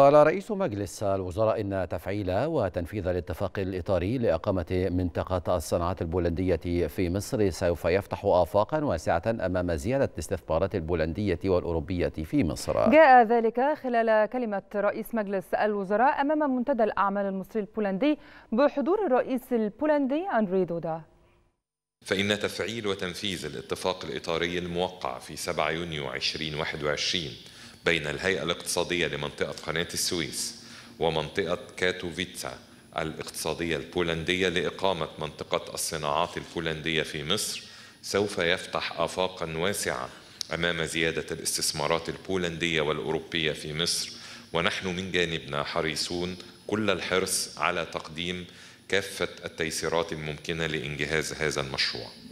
قال رئيس مجلس الوزراء إن تفعيل وتنفيذ الاتفاق الإطاري لإقامة منطقة الصناعات البولندية في مصر سوف يفتح آفاقا واسعة أمام زيادة الاستثمارات البولندية والأوروبية في مصر جاء ذلك خلال كلمة رئيس مجلس الوزراء أمام منتدى الأعمال المصري البولندي بحضور الرئيس البولندي أندري دودا فإن تفعيل وتنفيذ الاتفاق الإطاري الموقع في 7 يونيو 2021 بين الهيئة الاقتصادية لمنطقة قناة السويس ومنطقة كاتوفيتسا الاقتصادية البولندية لإقامة منطقة الصناعات البولندية في مصر سوف يفتح آفاقا واسعة أمام زيادة الاستثمارات البولندية والأوروبية في مصر ونحن من جانبنا حريصون كل الحرص على تقديم كافة التيسيرات الممكنة لإنجاز هذا المشروع